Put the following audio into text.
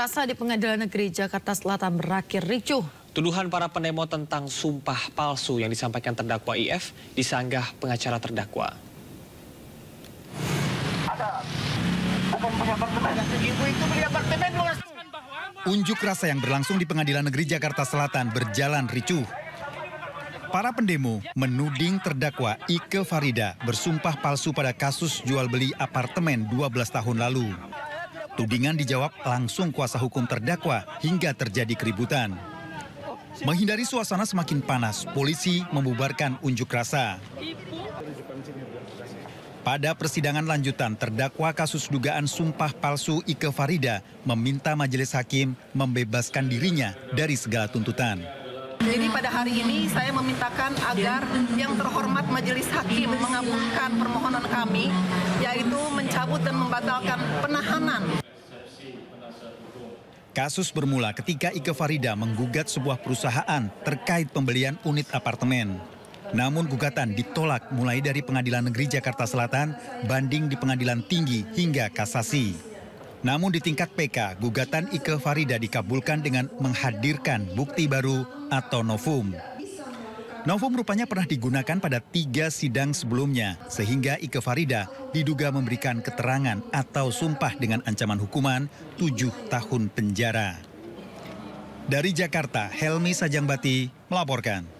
Rasa di Pengadilan Negeri Jakarta Selatan berakhir ricuh. Tuduhan para pendemo tentang sumpah palsu yang disampaikan terdakwa IF disanggah pengacara terdakwa. Ada. Unjuk rasa yang berlangsung di Pengadilan Negeri Jakarta Selatan berjalan ricuh. Para pendemo menuding terdakwa Ike Farida bersumpah palsu pada kasus jual beli apartemen 12 tahun lalu. Tudingan dijawab langsung kuasa hukum terdakwa hingga terjadi keributan. Menghindari suasana semakin panas, polisi membubarkan unjuk rasa. Pada persidangan lanjutan, terdakwa kasus dugaan sumpah palsu Ike Farida meminta majelis hakim membebaskan dirinya dari segala tuntutan. Jadi pada hari ini saya memintakan agar yang terhormat majelis hakim mengabulkan permohonan kami, yaitu mencabut dan membatalkan penahanan. Kasus bermula ketika Ike Farida menggugat sebuah perusahaan terkait pembelian unit apartemen. Namun gugatan ditolak mulai dari Pengadilan Negeri Jakarta Selatan, banding di Pengadilan Tinggi hingga kasasi. Namun di tingkat PK, gugatan Ike Farida dikabulkan dengan menghadirkan bukti baru atau novum. Novum rupanya pernah digunakan pada tiga sidang sebelumnya, sehingga Ike Farida diduga memberikan keterangan atau sumpah dengan ancaman hukuman tujuh tahun penjara. Dari Jakarta, Helmi Sajangbati melaporkan.